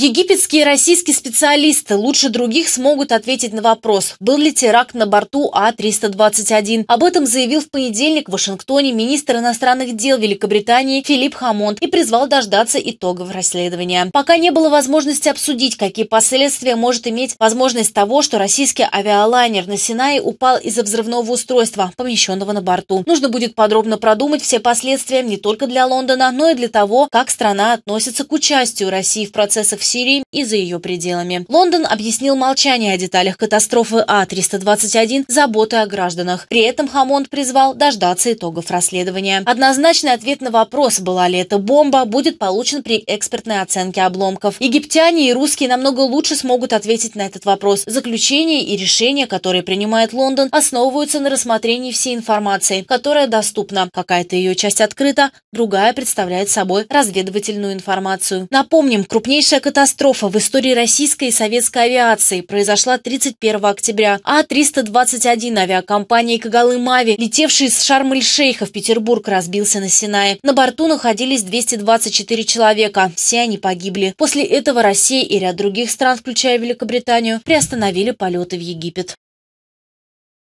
Египетские и российские специалисты лучше других смогут ответить на вопрос, был ли теракт на борту А-321. Об этом заявил в понедельник в Вашингтоне министр иностранных дел Великобритании Филипп Хамонт и призвал дождаться итогов расследования. Пока не было возможности обсудить, какие последствия может иметь возможность того, что российский авиалайнер на Синае упал из-за взрывного устройства, помещенного на борту. Нужно будет подробно продумать все последствия не только для Лондона, но и для того, как страна относится к участию России в процессах Сирии и за ее пределами. Лондон объяснил молчание о деталях катастрофы А-321 заботы о гражданах. При этом Хамонд призвал дождаться итогов расследования. Однозначный ответ на вопрос, была ли это бомба, будет получен при экспертной оценке обломков. Египтяне и русские намного лучше смогут ответить на этот вопрос. Заключения и решения, которые принимает Лондон, основываются на рассмотрении всей информации, которая доступна. Какая-то ее часть открыта, другая представляет собой разведывательную информацию. Напомним, крупнейшая катастрофа Катастрофа в истории российской и советской авиации произошла 31 октября. А-321 авиакомпании Кагалымави, летевший из Шарм-эль-Шейха в Петербург, разбился на Синае. На борту находились 224 человека. Все они погибли. После этого Россия и ряд других стран, включая Великобританию, приостановили полеты в Египет.